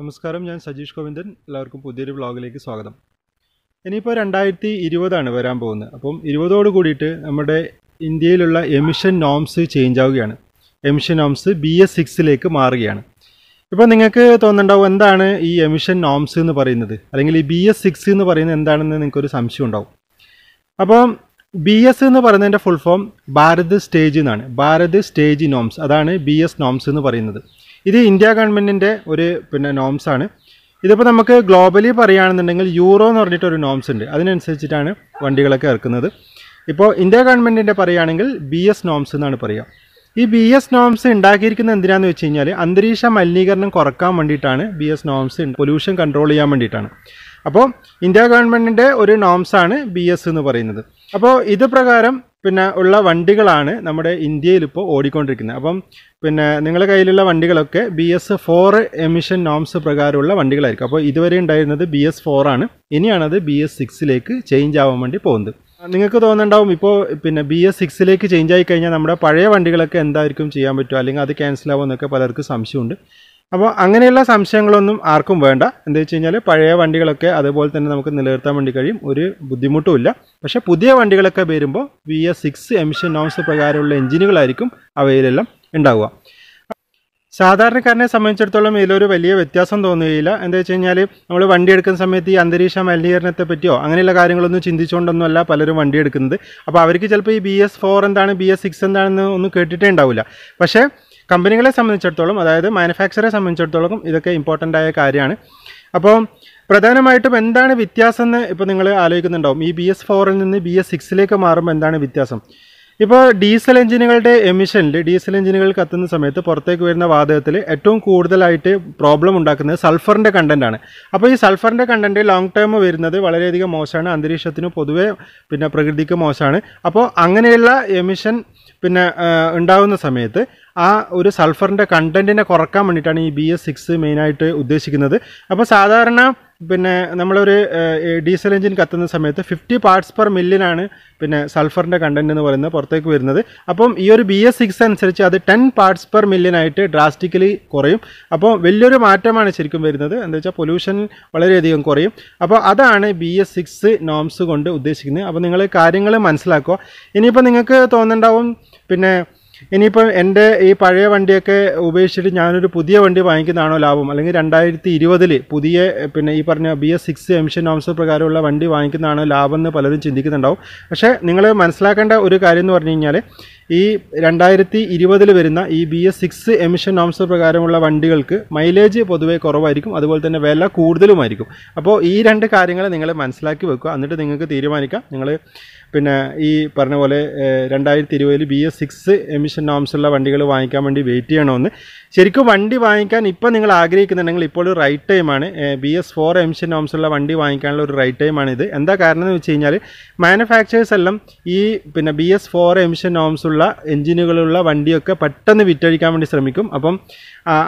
നമസ്കാരം ഞാൻ സജീഷ് ഗോവിന്ദൻ എല്ലാവർക്കും പുതിയൊരു വ്ളോഗിലേക്ക് സ്വാഗതം ഇനിയിപ്പോൾ രണ്ടായിരത്തി ഇരുപതാണ് വരാൻ പോകുന്നത് അപ്പം ഇരുപതോട് കൂടിയിട്ട് നമ്മുടെ ഇന്ത്യയിലുള്ള എമിഷൻ നോംസ് ചേഞ്ച് ആവുകയാണ് എമിഷൻ നോംസ് ബി എസ് സിക്സിലേക്ക് മാറുകയാണ് ഇപ്പോൾ നിങ്ങൾക്ക് തോന്നുന്നുണ്ടാവും എന്താണ് ഈ എമിഷൻ നോംസ് എന്ന് പറയുന്നത് അല്ലെങ്കിൽ ഈ ബി എസ് സിക്സ് എന്ന് പറയുന്നത് എന്താണെന്ന് നിങ്ങൾക്കൊരു സംശയം ഉണ്ടാവും അപ്പം ബി എസ് എന്ന് പറയുന്നതിൻ്റെ ഫുൾ ഫോം ഭാരത് സ്റ്റേജ് എന്നാണ് ഭാരത് സ്റ്റേജ് നോംസ് അതാണ് ബി എസ് നോംസ് എന്ന് പറയുന്നത് ഇത് ഇന്ത്യ ഗവൺമെൻറ്റിൻ്റെ ഒരു പിന്നെ നോംസാണ് ഇതിപ്പോൾ നമുക്ക് ഗ്ലോബലി പറയുകയാണെന്നുണ്ടെങ്കിൽ യൂറോ എന്ന് പറഞ്ഞിട്ടൊരു നോംസ് ഉണ്ട് അതിനനുസരിച്ചിട്ടാണ് വണ്ടികളൊക്കെ ഇറക്കുന്നത് ഇപ്പോൾ ഇന്ത്യ ഗവൺമെൻറ്റിൻ്റെ പറയുകയാണെങ്കിൽ ബി എസ് നോംസ് എന്നാണ് പറയുക ഈ ബി എസ് നോംസ് ഉണ്ടാക്കിയിരിക്കുന്നത് എന്തിനാണെന്ന് വെച്ച് കഴിഞ്ഞാൽ അന്തരീക്ഷ മലിനീകരണം കുറക്കാൻ വേണ്ടിയിട്ടാണ് B S norms pollution control ചെയ്യാൻ വേണ്ടിയിട്ടാണ് അപ്പോൾ ഇന്ത്യ ഗവൺമെൻറ്റിൻ്റെ ഒരു നോംസാണ് ബി എസ് എന്ന് പറയുന്നത് അപ്പോൾ ഇത് പ്രകാരം പിന്നെ ഉള്ള വണ്ടികളാണ് നമ്മുടെ ഇന്ത്യയിൽ ഇപ്പോൾ ഓടിക്കൊണ്ടിരിക്കുന്നത് അപ്പം പിന്നെ നിങ്ങളുടെ കയ്യിലുള്ള വണ്ടികളൊക്കെ B S four emission norms പ്രകാരമുള്ള വണ്ടികളായിരിക്കും അപ്പോൾ ഇതുവരെ ഉണ്ടായിരുന്നത് ബി എസ് ഫോർ ആണ് ഇനിയാണത് ബി എസ് സിക്സിലേക്ക് ചേഞ്ച് ആവാൻ വേണ്ടി പോകുന്നത് നിങ്ങൾക്ക് തോന്നുന്നുണ്ടാവും ഇപ്പോൾ പിന്നെ ബി എസ് സിക്സിലേക്ക് ചേഞ്ച് ആയി കഴിഞ്ഞാൽ നമ്മുടെ പഴയ വണ്ടികളൊക്കെ എന്തായിരിക്കും ചെയ്യാൻ പറ്റുമോ അല്ലെങ്കിൽ അത് ക്യാൻസൽ എന്നൊക്കെ പലർക്കും സംശയമുണ്ട് അപ്പോൾ അങ്ങനെയുള്ള സംശയങ്ങളൊന്നും ആർക്കും വേണ്ട എന്താ വെച്ച് കഴിഞ്ഞാൽ പഴയ വണ്ടികളൊക്കെ അതുപോലെ തന്നെ നമുക്ക് നിലനിർത്താൻ വേണ്ടി കഴിയും ഒരു ബുദ്ധിമുട്ടുമില്ല പക്ഷേ പുതിയ വണ്ടികളൊക്കെ വരുമ്പോൾ V S six emission norms പ്രകാരമുള്ള എഞ്ചിനുകളായിരിക്കും അവയിലെല്ലാം ഉണ്ടാവുക സാധാരണക്കാരനെ സംബന്ധിച്ചിടത്തോളം ഇതിലൊരു വലിയ വ്യത്യാസം തോന്നുകയില്ല എന്താ വെച്ച് കഴിഞ്ഞാൽ നമ്മൾ വണ്ടി എടുക്കുന്ന സമയത്ത് ഈ അന്തരീക്ഷ മലിനീകരണത്തെ പറ്റിയോ അങ്ങനെയുള്ള കാര്യങ്ങളൊന്നും ചിന്തിച്ചുകൊണ്ടൊന്നുമല്ല പലരും വണ്ടി എടുക്കുന്നത് അപ്പോൾ അവർക്ക് ചിലപ്പോൾ ഈ ബി എസ് ഫോർ എന്താണ് ബി എസ് സിക്സ് എന്താണെന്ന് ഒന്നും കേട്ടിട്ടേ ഉണ്ടാവില്ല പക്ഷേ കമ്പനികളെ സംബന്ധിച്ചിടത്തോളം അതായത് മാനുഫാക്ചറെ സംബന്ധിച്ചിടത്തോളം ഇതൊക്കെ ഇമ്പോർട്ടൻ്റ് ആയ കാര്യമാണ് അപ്പോൾ പ്രധാനമായിട്ടും എന്താണ് വ്യത്യാസം എന്ന് ഇപ്പോൾ നിങ്ങൾ ആലോചിക്കുന്നുണ്ടാവും ഈ ബി എസ് ഫോറിൽ നിന്ന് ബി എസ് സിക്സിലേക്ക് മാറുമ്പോൾ എന്താണ് വ്യത്യാസം ഇപ്പോൾ ഡീസൽ എഞ്ചിനുകളുടെ എമിഷനിൽ ഡീസൽ എഞ്ചിനുകൾ കത്തുന്ന സമയത്ത് പുറത്തേക്ക് വരുന്ന വാതകത്തിൽ ഏറ്റവും കൂടുതലായിട്ട് പ്രോബ്ലം ഉണ്ടാക്കുന്നത് സൾഫറിൻ്റെ കണ്ടൻറ്റാണ് അപ്പോൾ ഈ സൾഫറിൻ്റെ കണ്ടൻറ്റ് ലോങ് ടേം വരുന്നത് വളരെയധികം മോശമാണ് അന്തരീക്ഷത്തിന് പൊതുവെ പിന്നെ പ്രകൃതിക്ക് മോശമാണ് അപ്പോൾ അങ്ങനെയുള്ള എമിഷൻ പിന്നെ ഉണ്ടാകുന്ന സമയത്ത് ആ ഒരു സൾഫറിൻ്റെ കണ്ടൻറ്റിനെ കുറക്കാൻ വേണ്ടിയിട്ടാണ് ഈ ബി എസ് സിക്സ് മെയിനായിട്ട് ഉദ്ദേശിക്കുന്നത് അപ്പോൾ സാധാരണ പിന്നെ നമ്മളൊരു ഡീസൽ എഞ്ചിൻ കത്തുന്ന സമയത്ത് ഫിഫ്റ്റി പാർട്സ് പെർ മില്ലിനാണ് പിന്നെ സൾഫറിൻ്റെ കണ്ടൻറ്റ് എന്ന് പറയുന്നത് പുറത്തേക്ക് വരുന്നത് അപ്പം ഈ ഒരു ബി എസ് സിക്സ് അനുസരിച്ച് അത് ടെൻ പാർട്സ് പെർ മില്യനായിട്ട് ഡ്രാസ്റ്റിക്കലി കുറയും അപ്പോൾ വലിയൊരു മാറ്റമാണ് ശരിക്കും വരുന്നത് എന്താ വെച്ചാൽ പൊല്യൂഷൻ വളരെയധികം കുറയും അപ്പോൾ അതാണ് ബി എസ് സിക്സ് നോംസ് കൊണ്ട് ഉദ്ദേശിക്കുന്നത് അപ്പോൾ നിങ്ങൾ കാര്യങ്ങൾ മനസ്സിലാക്കുക ഇനിയിപ്പോൾ നിങ്ങൾക്ക് തോന്നുന്നുണ്ടാവും പിന്നെ ഇനിയിപ്പം എൻ്റെ ഈ പഴയ വണ്ടിയൊക്കെ ഉപേക്ഷിച്ചിട്ട് ഞാനൊരു പുതിയ വണ്ടി വാങ്ങിക്കുന്നതാണോ ലാഭം അല്ലെങ്കിൽ രണ്ടായിരത്തി ഇരുപതിൽ പുതിയ പിന്നെ ഈ പറഞ്ഞ B S six emission norms പ്രകാരമുള്ള വണ്ടി വാങ്ങിക്കുന്നതാണോ ലാഭം എന്ന് പലരും ചിന്തിക്കുന്നുണ്ടാവും പക്ഷേ നിങ്ങൾ മനസ്സിലാക്കേണ്ട ഒരു കാര്യം എന്ന് പറഞ്ഞു കഴിഞ്ഞാൽ ഈ രണ്ടായിരത്തി ഇരുപതിൽ വരുന്ന ഈ B S six emission norms പ്രകാരമുള്ള വണ്ടികൾക്ക് മൈലേജ് പൊതുവേ കുറവായിരിക്കും അതുപോലെ തന്നെ വില കൂടുതലുമായിരിക്കും അപ്പോൾ ഈ രണ്ട് കാര്യങ്ങൾ നിങ്ങൾ മനസ്സിലാക്കി വെക്കുക എന്നിട്ട് നിങ്ങൾക്ക് തീരുമാനിക്കാം നിങ്ങൾ പിന്നെ ഈ പറഞ്ഞ പോലെ രണ്ടായിരത്തി ഇരുപതിൽ B S six emission norms ഉള്ള വണ്ടികൾ വാങ്ങിക്കാൻ വേണ്ടി വെയിറ്റ് ചെയ്യണമെന്ന് ശരിക്കും വണ്ടി വാങ്ങിക്കാൻ ഇപ്പോൾ നിങ്ങൾ ആഗ്രഹിക്കുന്നുണ്ടെങ്കിൽ ഇപ്പോൾ റൈറ്റ് ടൈമാണ് B S four emission norms ഉള്ള വണ്ടി വാങ്ങിക്കാനുള്ള ഒരു റൈറ്റ് ടൈമാണ് ഇത് എന്താ കാരണം എന്ന് വെച്ച് കഴിഞ്ഞാൽ മാനുഫാക്ചേഴ്സ് എല്ലാം ഈ പിന്നെ B S four emission norms ഉള്ള എഞ്ചിനുകളുള്ള വണ്ടിയൊക്കെ പെട്ടെന്ന് വിറ്റഴിക്കാൻ വേണ്ടി ശ്രമിക്കും അപ്പം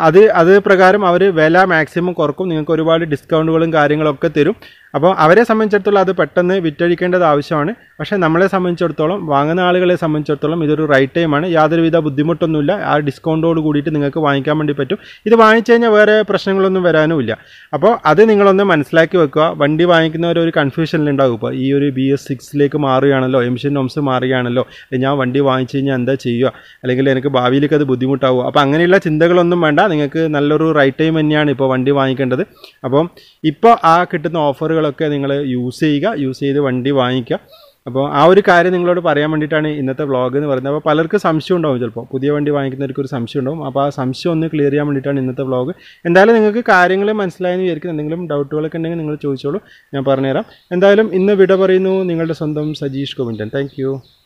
അത് അത് പ്രകാരം അവർ വില മാക്സിമം കുറക്കും നിങ്ങൾക്ക് ഒരുപാട് ഡിസ്കൗണ്ടുകളും കാര്യങ്ങളൊക്കെ തരും അപ്പോൾ അവരെ സംബന്ധിച്ചിടത്തോളം അത് പെട്ടെന്ന് വിറ്റഴിക്കേണ്ടത് ആവശ്യമാണ് പക്ഷേ നമ്മളെ സംബന്ധിച്ചിടത്തോളം വാങ്ങുന്ന ആളുകളെ സംബന്ധിച്ചിടത്തോളം ഇതൊരു റൈറ്റ് ടൈമാണ് യാതൊരുവിധ ബുദ്ധിമുട്ടൊന്നുമില്ല ആ ഡിസ്കൗണ്ടോട് കൂടിയിട്ട് നിങ്ങൾക്ക് വാങ്ങിക്കാൻ വേണ്ടി പറ്റും ഇത് വാങ്ങിച്ചു കഴിഞ്ഞാൽ വേറെ പ്രശ്നങ്ങളൊന്നും വരാനുമില്ല അപ്പോൾ അത് നിങ്ങളൊന്ന് മനസ്സിലാക്കി വെക്കുക വണ്ടി വാങ്ങിക്കുന്നവർ ഒരു കൺഫ്യൂഷനിലുണ്ടാകും ഇപ്പോൾ ഈ ഒരു ബി എസ് സിക്സിലേക്ക് മാറുകയാണല്ലോ എംഷൻ നോംസ് മാറുകയാണല്ലോ ഞാൻ വണ്ടി വാങ്ങിച്ചു കഴിഞ്ഞാൽ എന്താ ചെയ്യുക അല്ലെങ്കിൽ എനിക്ക് ഭാവിയിലേക്ക് അത് ബുദ്ധിമുട്ടാവുക അപ്പോൾ അങ്ങനെയുള്ള ചിന്തകളൊന്നും വേണ്ട നിങ്ങൾക്ക് നല്ലൊരു റൈറ്റ് ടൈം തന്നെയാണ് ഇപ്പോൾ വണ്ടി വാങ്ങിക്കേണ്ടത് അപ്പം ഇപ്പോൾ ആ കിട്ടുന്ന ഓഫറുകൾ ഓഫറുകളൊക്കെ നിങ്ങൾ യൂസ് ചെയ്യുക യൂസ് ചെയ്ത് വണ്ടി വാങ്ങിക്കുക അപ്പോൾ ആ ഒരു കാര്യം നിങ്ങളോട് പറയാൻ വേണ്ടിയിട്ടാണ് ഇന്നത്തെ വ്ളോഗ് എന്ന് പറയുന്നത് അപ്പോൾ പലർക്ക് സംശയം ഉണ്ടാവും ചിലപ്പോൾ പുതിയ വണ്ടി വാങ്ങിക്കുന്നവർക്ക് ഒരു സംശയം ഉണ്ടാവും അപ്പോൾ ആ സംശയം ഒന്ന് ക്ലിയർ ചെയ്യാൻ വേണ്ടിയിട്ടാണ് ഇന്നത്തെ വ്ളോഗ് എന്തായാലും നിങ്ങൾക്ക് കാര്യങ്ങൾ മനസ്സിലായെന്ന് വിചാരിക്കുന്നു എന്തെങ്കിലും ഡൗട്ടുകളൊക്കെ ഉണ്ടെങ്കിൽ നിങ്ങൾ ചോദിച്ചോളൂ ഞാൻ പറഞ്ഞുതരാം എന്തായാലും ഇന്ന് വിട പറയുന്നു നിങ്ങളുടെ സ്വന്തം സജീഷ് ഗോവിന്ദൻ താങ്ക്